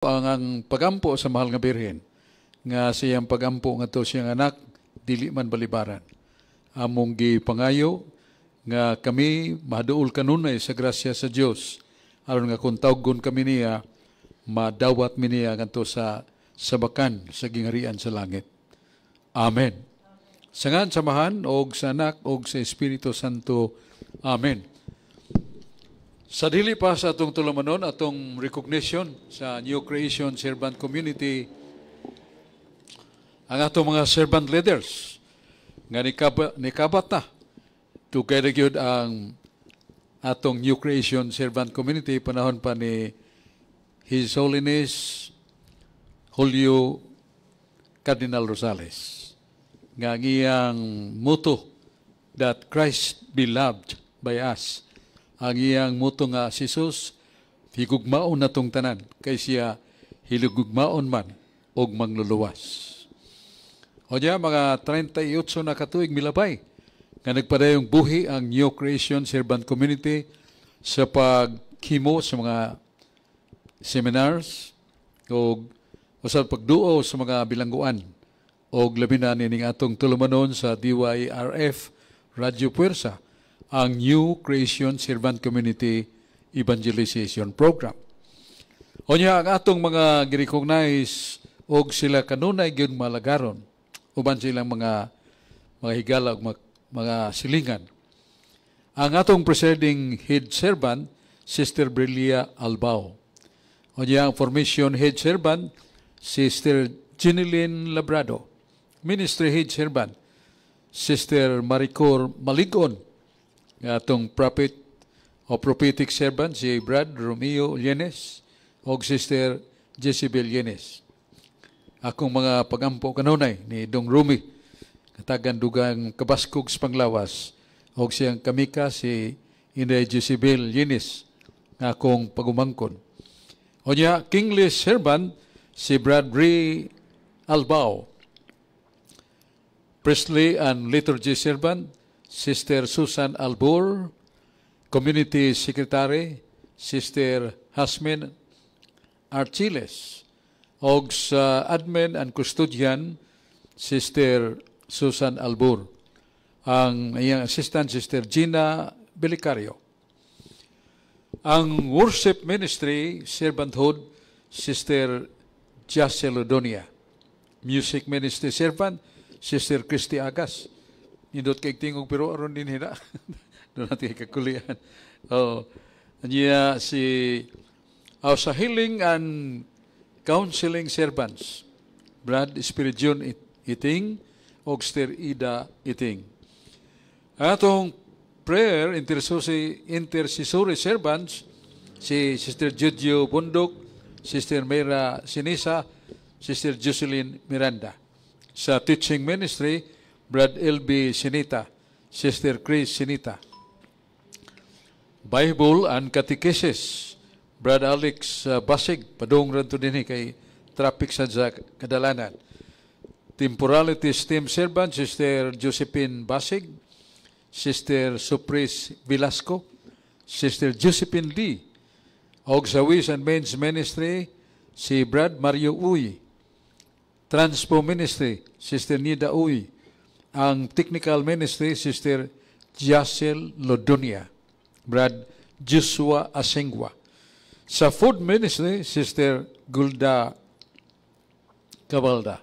ang pagampo sa mahal nga birhen nga siyang pagampo nga to siyang anak dili man balibaran among gipangayo nga kami maduol kanunay sa grasya sa Dios aron nga kun tawgon kami niya madawat mi niya ngadto sa sabakan sa gingharian sa langit amen sangan samahan og sa anak og sa espiritu santo amen sa dili pa sa atong tulumanon, atong recognition sa New Creation Servant Community, ang atong mga servant leaders nga nikab nikabat na dugay na ang atong New Creation Servant Community panahon pa ni His Holiness Julio Cardinal Rosales nga ang iyang motto that Christ be loved by us ang iyang muto nga si Jesus, higugmaon na tong tanan, kay siya hilugugmaon man og mangluluwas. O diya, mga 38 na katuig milabay, nga nagpadayong buhi ang New Creation Servant Community sa paghimo sa mga seminars o, o sa pagduo sa mga bilangguan o labi na atong tulumanon sa DYRF Radyo Puersa ang New Creation Servant Community Evangelization Program. O niya, ang atong mga girecognize og sila kanunay gyud malagaron uban silang mga mga higala og mga, mga silingan. Ang atong presiding head servant, Sister Brilia Albao. O niya, ang formation head servant, Sister Jeneline Labrado. Ministry head servant, Sister Maricor Maligon nga atong prophet o prophetic servant si Brad Romeo Llenes o sister Jezebel Llenes. Akong mga pagampo kanunay ni Dong Rumi katagan dugang kabaskog sa panglawas o siyang kamika si Inday Jezebel Llenes nga akong pagumangkon. O niya, kingly servant si Bradbury Albao, Presley and liturgy servant Sister Susan Albur, Community Secretary, Sister Hasmin Archiles, og sa uh, admin and custodian, Sister Susan Albur. Ang iyang assistant, Sister Gina Belicario. Ang worship ministry, servanthood, Sister Jacelodonia. Music ministry servant, Sister Christy Agas nindot kay tingog pero aron din hina. do natin kakulian. Oh, niya si oh, sa healing and counseling servants, blood spirit june Iting, Ogster Ida Iting. Atong prayer intercessory, intercessory servants, si Sister Judio Bundok, Sister Mera Sinisa, Sister Jocelyn Miranda. Sa teaching ministry, Brad LB Sinita, Sister Chris Sinita. Bible and Catechesis, Brad Alex uh, Basig, padung rin din kay traffic sa kadalanan. Temporalities Team Servant, Sister Josephine Basig, Sister Supris Velasco, Sister Josephine Lee, og and Men's Ministry, si Brad Mario Uy, Transpo Ministry, Sister Nida Uy, ang technical ministry, Sister Jacel Lodonia, Brad Joshua Asengwa. Sa food ministry, Sister Gulda Cabalda.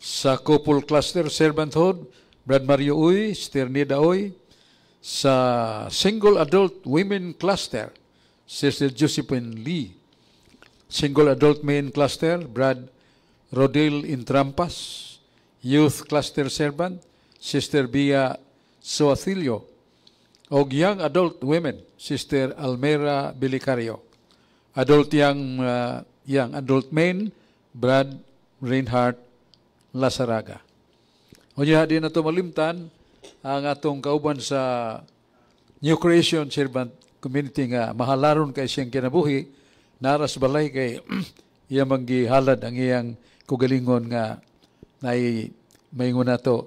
Sa couple cluster, servanthood, Brad Mario Uy, Sister Nida Uy. Sa single adult women cluster, Sister Josephine Lee. Single adult men cluster, Brad Rodel Intrampas youth cluster servant, Sister Bia Soathilio, o young adult women, Sister Almera Bilicario. Adult young, uh, young adult men, Brad Reinhardt Lasaraga. O niya, di na malimtan ang atong kauban sa New Creation Servant Community nga mahalaron kay siyang kinabuhi, naras balay kay iyang manggihalad ang iyang kugalingon nga Nay maingon to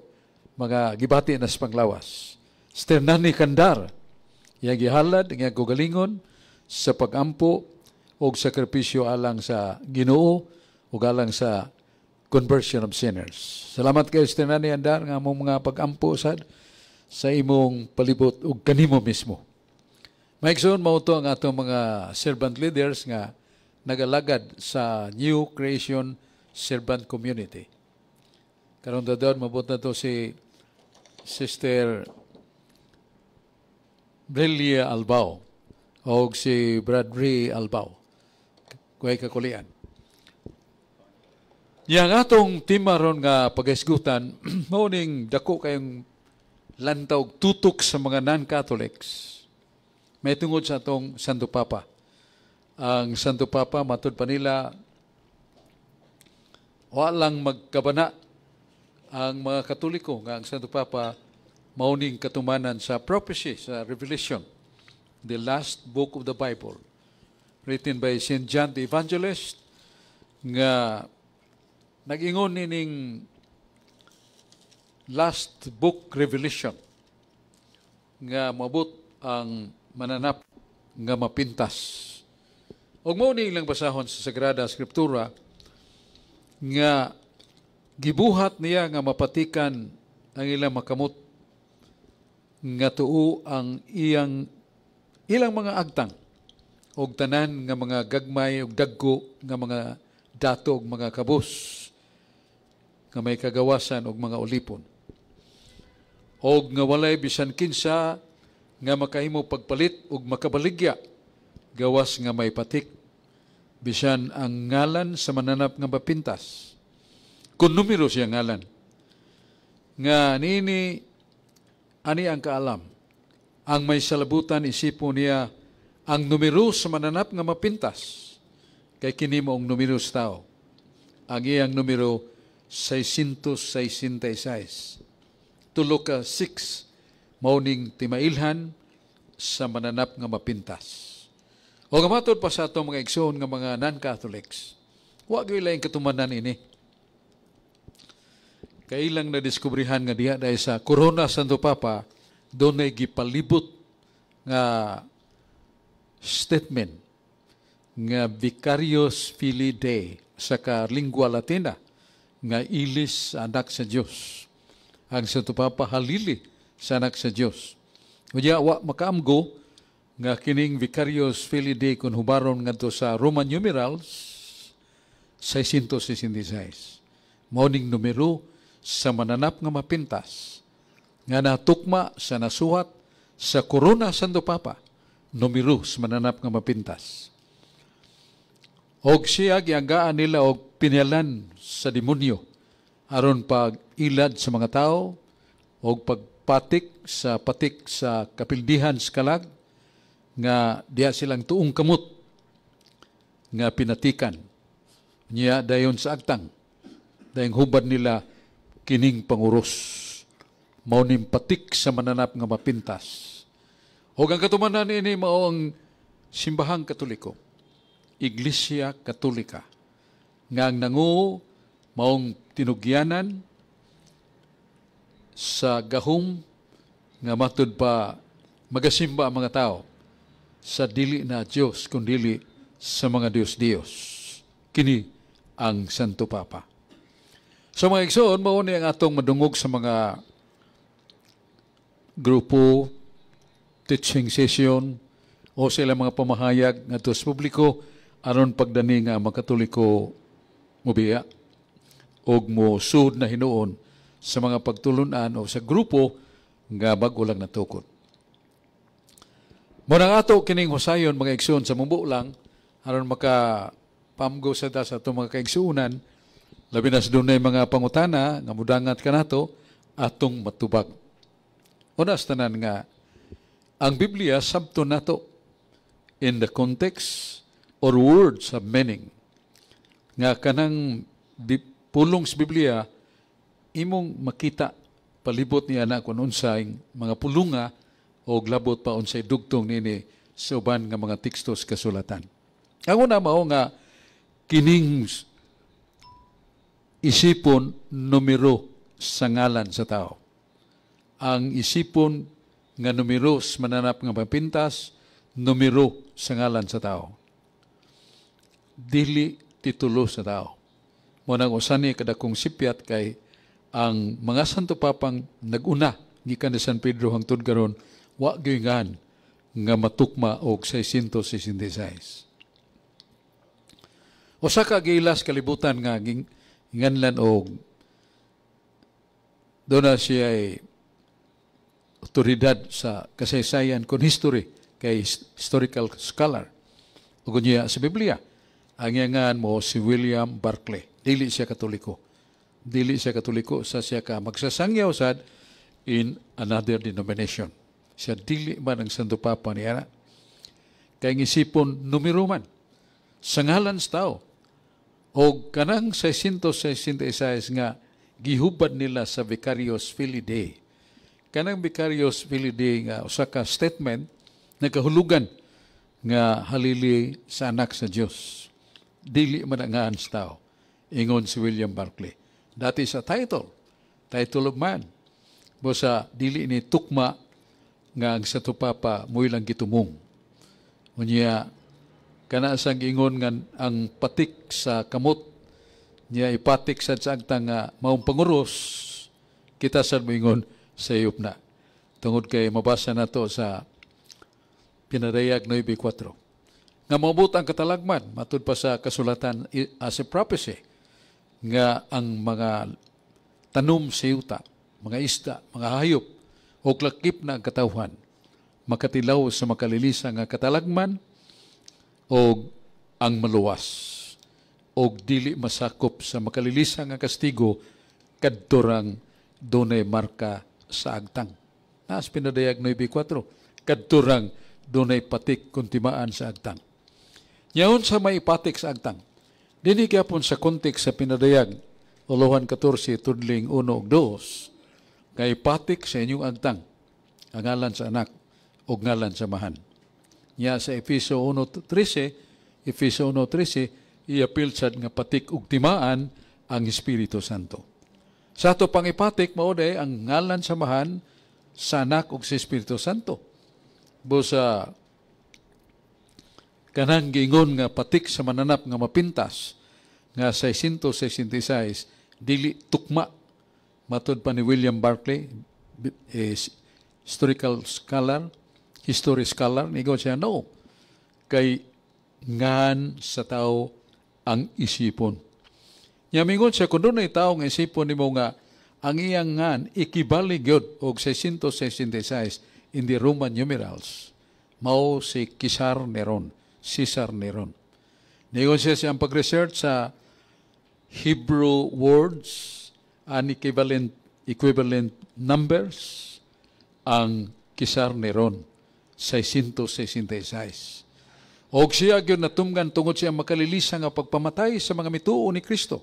mga gibati na sa panglawas. Sternani Kandar, iya gihalad, iya gugalingon sa pagampo o sakripisyo alang sa ginoo o alang sa conversion of sinners. Salamat kay Sternani Andar nga among mga pagampo sad sa imong palibot ug kanimo mismo. Maiksoon, mao to ang atong mga servant leaders nga nagalagad sa new creation servant community. Karong dadon, mabot na to si Sister Brilia Albao o si Bradley Albao. Kuhay kulian. Yang atong timaron nga pag-esgutan, morning dako kayong lantaw tutok sa mga non-Catholics. May tungod sa atong Santo Papa. Ang Santo Papa, matod pa nila, walang magkabana ang mga Katoliko nga ang Santo Papa mauning katumanan sa prophecy, sa revelation, the last book of the Bible, written by St. John the Evangelist, nga nagingon nining last book revelation nga mabut ang mananap nga mapintas. Og mo ni ilang basahon sa Sagrada Skriptura nga Gibuhat niya nga mapatikan ang ilang makamot nga tuo ang iyang ilang mga agtang og tanan nga mga gagmay og daggo nga mga dato og mga kabus nga may kagawasan og mga ulipon og nga walay bisan kinsa nga makahimo pagpalit og makabaligya gawas nga may patik bisan ang ngalan sa mananap nga mapintas kun numero siya ngalan. Nga nini, ani ang kaalam. Ang may salabutan isipo niya ang numero sa mananap nga mapintas. Kay kini mo ang numero sa tao. Ang iyang numero 666. Tulo ka 6 mauning timailhan sa mananap nga mapintas. O gamatod pa sa ato mga igsoon nga mga non-Catholics, wag yung laing katumanan ini Kailang na diskubrihan nga diha dahil sa Corona Santo Papa, doon ay gipalibot nga statement nga Vicarius Fili Dei sa ka lingua Latina nga ilis anak sa Dios. Ang Santo Papa halili sa anak sa Dios. Unya wa makaamgo nga kining Vicarius Fili Dei kun hubaron ngadto sa Roman numerals 666. Morning numero sa mananap nga mapintas nga natukma sa nasuhat sa korona Santo Papa numero sa mananap nga mapintas. Og siya giagaan nila og pinalan sa demonyo aron pag ilad sa mga tao og pagpatik sa patik sa kapildihan sa kalag nga diya silang tuong kamot nga pinatikan niya dayon sa agtang dayong hubad nila kining pangurus mao nimpatik sa mananap nga mapintas. O ang katumanan ini mao ang simbahang katoliko, Iglesia Katolika, nga ang nangu maong tinugyanan sa gahum nga matud pa magasimba ang mga tao sa dili na Dios kundi sa mga Dios Dios. Kini ang Santo Papa. So mga igsoon, mauni ang atong madungog sa mga grupo, teaching session, o sila mga pamahayag nga sa publiko aron pagdani nga makatoliko mubiya og mo sud na hinuon sa mga pagtulunan o sa grupo nga bago lang natukod. Muna ato kining husayon mga igsoon sa mubo lang aron maka pamgo sa ta sa atong mga kaigsuunan Labi na sa dunay mga pangutana, nga mudangat ka nato, atong matubag. Unas tanan nga, ang Biblia sabto nato in the context or words of meaning. Nga kanang pulong sa Biblia, imong makita palibot niya na kung unsay mga pulunga o labot pa unsay dugtong nini sa uban nga mga tekstos kasulatan. Ang una mao nga kining isipon numero sa ngalan sa tao. Ang isipon nga numero sa mananap nga papintas, numero sa ngalan sa tao. Dili titulo sa tao. Munang usani kadakong sipyat kay ang mga santo papang naguna gikan ni San Pedro hangtod karon wa gyuingan nga matukma og 666. Usa ka gilas kalibutan nga ging nganlan og doon na siya ay otoridad sa kasaysayan kung history kay historical scholar ugon niya sa Biblia ang yangan mo si William Barclay dili siya katoliko dili siya katoliko sa siya ka magsasangyaw sad in another denomination siya dili man ang santo papa niya kay ngisipon numero man sa ngalan sa tao o kanang 666 nga gihubad nila sa Vicarios Filii Dei. Kanang Vicarios Filii Dei nga usa ka statement nagkahulugan nga halili sa anak sa Dios. Dili man nga ang tao. Ingon si William Barclay. That is a title. Title of man. Bosa dili ni tukma nga ang sa tupapa mo lang gitumong. Unya kana sa ingon nga ang patik sa kamot niya ipatik sa agta nga maong panguros kita sad moingon sa iyop na tungod kay mabasa nato sa pinarayag 9:4 nga mabut ang katalagman matud pa sa kasulatan as a prophecy nga ang mga tanum sa yuta mga isda mga hayop o klakip na ang katawhan makatilaw sa makalilisa nga katalagman o ang maluwas o dili masakop sa makalilisa nga kastigo kadturang dunay marka sa agtang. Naas pinadayag 9.4 kadturang dunay patik kuntimaan sa agtang. Yaon sa may patik sa agtang. Dini gyapon sa konteks sa pinadayag Olohan 14 tudling 1 ug 2 kay patik sa inyong agtang ang ngalan sa anak o ngalan sa mahan niya sa Efeso 1.13, Efeso 1.13, iapil sad nga patik ug timaan ang Espiritu Santo. Sa ato pangipatik mao day ang ngalan samahan sanak ug sa Espiritu Santo. Bo sa kanang gingon nga patik sa mananap nga mapintas nga 666 e dili tukma matod pa ni William Barclay is eh, historical scholar history scholar, nigo siya, no. Kay ngan sa tao ang isipon. Nga mingon siya, kung doon ay tao ang isipon ni mo nga, ang iyang ngan, ikibali gyud og 666 in the Roman numerals. Mao si Kisar Neron, Caesar Neron. Nigon siya siyang pag-research sa Hebrew words and equivalent, equivalent numbers ang Kisar Neron. 666. Og siya gyud natunggan tungod siya makalilisa nga pagpamatay sa mga mituo ni Kristo.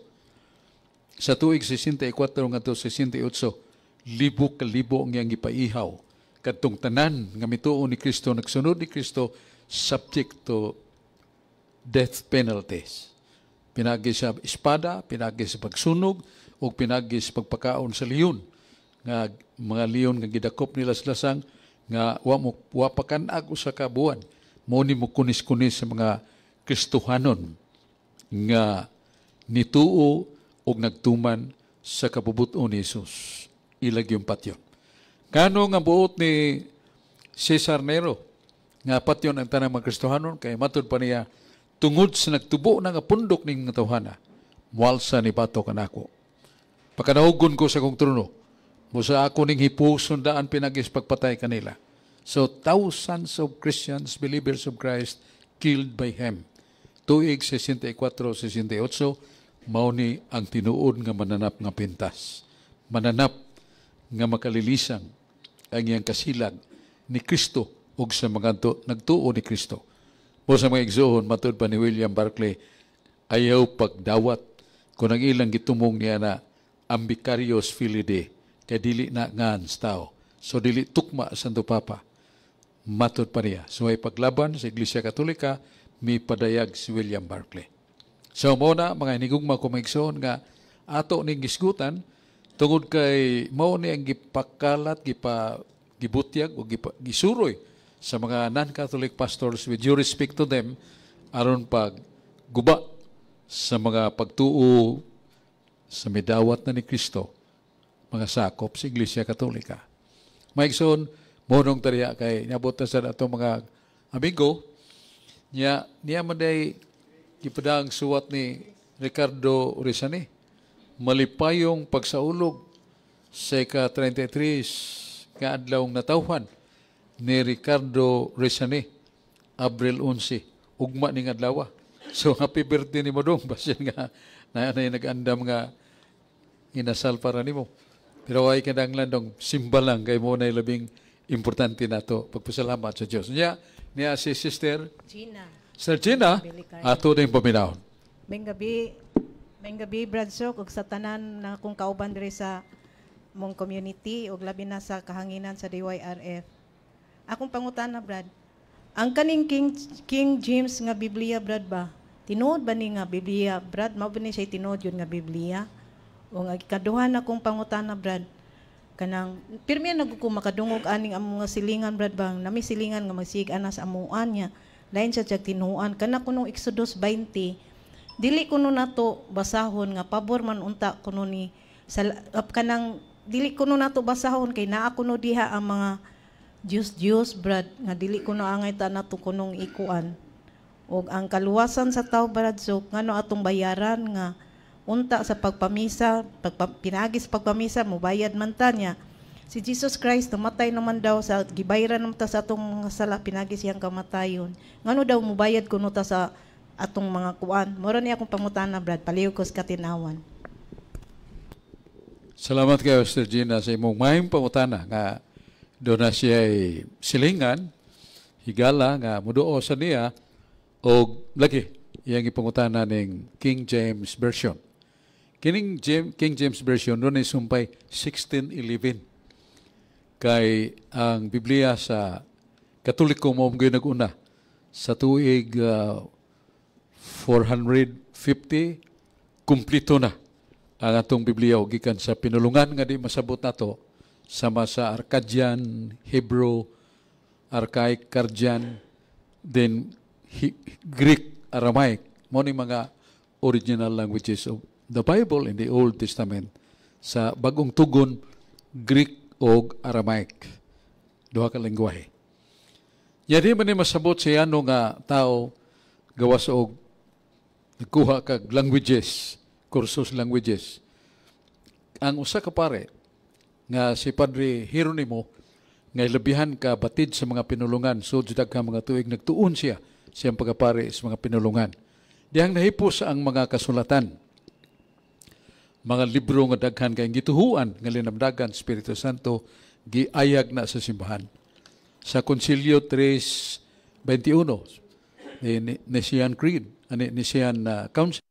Sa tuig 64 ngadto 68, libo ka libo ang iyang gipaihaw kadtong tanan nga mituo ni Kristo nagsunod ni Kristo subject to death penalties. Pinagi sa espada, pinagi sa pagsunog, ug pinagi sa pagpakaon sa leon nga mga leon nga gidakop nila sa lasang nga wa mo wa pakanag usa ka mo ni mo kunis-kunis sa mga Kristohanon nga nituo og nagtuman sa kabubuton ni Hesus ilag yung patyo kano nga buot ni Cesar Nero nga patyon ang tanang mga Kristohanon kay matud pa niya tungod sa nagtubo na nga pundok ning mga tawhana walsa ni bato kanako pakanahugon ko sa kong trono Musa ako ning hipuson daan pinagis pagpatay kanila. So thousands of Christians, believers of Christ, killed by him. Tuig 64-68, mauni ni ang tinuod nga mananap nga pintas. Mananap nga makalilisang ang iyang kasilag ni Kristo ug sa mga to, nagtuo ni Kristo. Mo sa mga igsoon, matod pa ni William Barclay, ayaw pagdawat kung ang ilang gitumong niya na Ambicarios Filide, kay dili na ngan tao. So dili tukma Santo Papa. Matod pa niya. So may paglaban sa Iglesia Katolika, may padayag si William Barclay. So muna, mga inigugma ko maigsoon nga ato ning gisgutan tungod kay mao ni ang gipakalat gipa gibutyag o gipa, gisuroy sa mga non-Catholic pastors with due respect to them aron pag guba sa mga pagtuo sa midawat na ni Kristo mga sakop sa Iglesia Katolika. Maigsoon, monong tariya kay nabot sa ato mga amigo, niya, niya man day ipadang suwat ni Ricardo Rizani, malipayong pagsaulog sa ika-33 nga adlawng natawhan ni Ricardo Rizani, Abril 11, ugma ning adlaw. So happy birthday ni Modong basin nga na, na nag-andam nga inasal para nimo. Pero ay kadang landong simba lang kay mo na labing importante nato Pagpasalamat sa Dios. Niya, niya si Sister Gina. Sir Gina, ato na yung paminahon. May gabi, may gabi, Bradsok, ug sa tanan na kung kauban diri sa mong community ug labi na sa kahanginan sa DYRF. Akong pangutana, Brad, ang kaning King, King James nga Biblia, Brad ba? Tinood ba ni nga Biblia, Brad? Mao ba ni siya tinood yun nga Biblia? O nga, kaduhan akong pangutana, Brad. Kanang, pirmi na ko makadungog aning among silingan, Brad, bang nami silingan nga magsig anas amuan niya. Lain sa tiyag tinuan. Kana kuno Exodus 20, dili kuno nato basahon nga pabor man unta kuno ni sa up ah, kanang dili kuno nato basahon kay naa kuno diha ang mga Dios Dios brad nga dili kuno angay ta na kunong ikuan og ang kaluwasan sa tao brad so ngano atong bayaran nga unta sa pagpamisa, pagpa, pinagis pagpamisa, mubayad man ta niya. Si Jesus Christ namatay naman daw sa gibayran naman ta sa atong mga sala, pinagis siyang kamatayon. Ngano daw mubayad kuno ta sa atong mga kuan. Mura niya akong pangutana, Brad. Paliukos katinawan. Salamat kayo, Sister Gina, sa imong mayong pangutana nga doon na siya silingan, higala nga muduo sa niya o lagi iyang ipangutana ning King James Version. Kining James, King James Version, doon ay sumpay 1611. Kay ang Biblia sa Katoliko mo mga naguna sa tuig uh, ah, 450 kumplito na ang atong Biblia og gikan sa pinulungan nga di masabot nato sama sa Arcadian, Hebrew, Archaic, Cardian, then Greek, Aramaic. Mo ni mga original languages of the Bible in the Old Testament sa bagong tugon Greek o Aramaic. Duha ka lingwahe. Yari man ni masabot siya ano nga tao gawas og nagkuha kag languages, kursus languages. Ang usa ka pare nga si Padre Hieronimo nga ilabihan ka batid sa mga pinulungan so jud ka mga tuig nagtuon siya siyang pagapare sa mga pinulungan. Dihang nahipos ang mga kasulatan mga libro nga daghan kay gituhuan nga linamdagan Espiritu Santo giayag na sa simbahan. Sa Konsilyo 321 ni Nicene Creed, ani Nicene uh, ah, Council